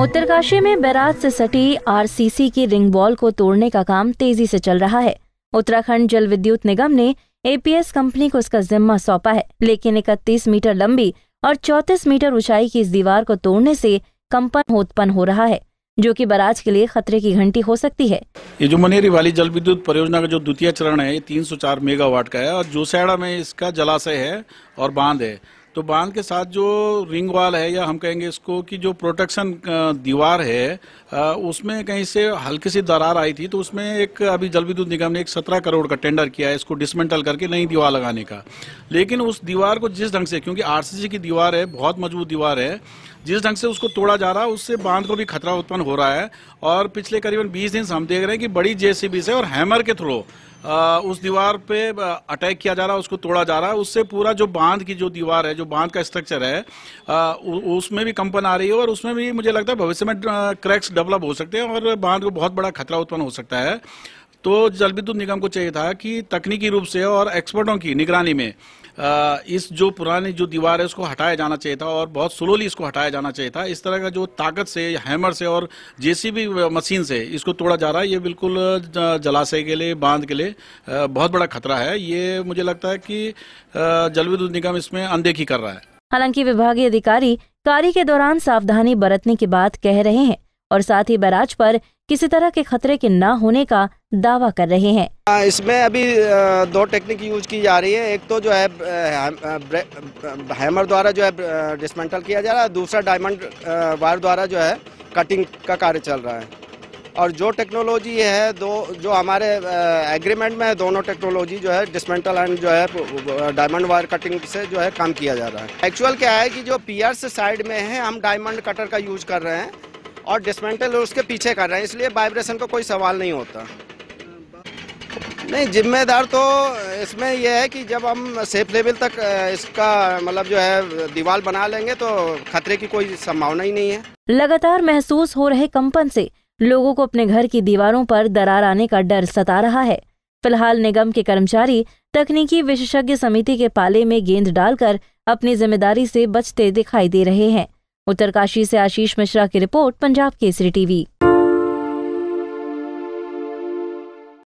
उत्तरकाशी में बैराज से सटी आरसीसी की रिंग वॉल को तोड़ने का काम तेजी से चल रहा है उत्तराखंड जल विद्युत निगम ने एपीएस कंपनी को इसका जिम्मा सौंपा है लेकिन इकतीस मीटर लंबी और चौतीस मीटर ऊंचाई की इस दीवार को तोड़ने से कंपन उत्पन्न हो रहा है जो कि बराज के लिए खतरे की घंटी हो सकती है ये जो मनेरी वाली जल विद्युत परियोजना का जो द्वितीय चरण है ये 304 मेगावाट का है और जोसैड़ा में इसका जलाशय है और बांध है तो बांध के साथ जो रिंग वाल है या हम कहेंगे इसको कि जो प्रोटेक्शन दीवार है उसमें कहीं से हल्की सी दरार आई थी तो उसमें एक अभी जल विद्युत निगम ने एक सत्रह करोड़ का टेंडर किया है इसको डिसमेंटल करके नई दीवार लगाने का लेकिन उस दीवार को जिस ढंग से क्योंकि आरसीसी की दीवार है बहुत मजबूत दीवार है जिस ढंग से उसको तोड़ा जा रहा है उससे बांध को भी खतरा उत्पन्न हो रहा है और पिछले करीबन बीस दिन से हम देख रहे हैं कि बड़ी जेसीबी से और हैमर के थ्रू उस दीवार पे अटैक किया जा रहा है उसको तोड़ा जा रहा है उससे पूरा जो बांध की जो दीवार है जो बांध का स्ट्रक्चर है उसमें भी कंपन आ रही है और उसमें भी मुझे लगता है भविष्य में क्रैक्स डेवलप हो सकते हैं और बांध को बहुत बड़ा खतरा उत्पन्न हो सकता है तो जल विद्युत निगम को चाहिए था कि तकनीकी रूप से और एक्सपर्टों की निगरानी में इस जो पुरानी जो दीवार है उसको हटाया जाना चाहिए था और बहुत स्लोली इसको हटाया जाना चाहिए था इस तरह का जो ताकत से हैमर से और जेसीबी मशीन से इसको तोड़ा जा रहा है ये बिल्कुल जलाशय के लिए बांध के लिए बहुत बड़ा खतरा है ये मुझे लगता है कि जल विद्युत निगम इसमें अनदेखी कर रहा है हालांकि विभागीय अधिकारी कार्य के दौरान सावधानी बरतने की बात कह रहे हैं और साथ ही बैराज पर किसी तरह के खतरे के न होने का दावा कर रहे हैं इसमें अभी दो टेक्निक यूज की जा रही है एक तो जो है हैमर द्वारा जो है डिसमेंटल किया जा रहा है दूसरा डायमंड वायर द्वारा जो है कटिंग का कार्य चल रहा है और जो टेक्नोलॉजी है दो जो हमारे एग्रीमेंट में है दोनों टेक्नोलॉजी जो है डिसमेंटल एंड जो है डायमंड वायर कटिंग से जो है काम किया जा रहा है एक्चुअल क्या है कि जो पियर्स साइड में है हम डायमंड कटर का यूज कर रहे हैं और डिसमेंटल उसके पीछे कर रहे हैं इसलिए वाइब्रेशन का को कोई सवाल नहीं होता नहीं जिम्मेदार तो इसमें यह है कि जब हम सेफ लेवल तक इसका मतलब जो है दीवार बना लेंगे तो खतरे की कोई संभावना ही नहीं है लगातार महसूस हो रहे कंपन से लोगों को अपने घर की दीवारों पर दरार आने का डर सता रहा है फिलहाल निगम के कर्मचारी तकनीकी विशेषज्ञ समिति के पाले में गेंद डालकर अपनी जिम्मेदारी से बचते दिखाई दे रहे हैं उत्तरकाशी से आशीष मिश्रा की रिपोर्ट पंजाब केसरी टीवी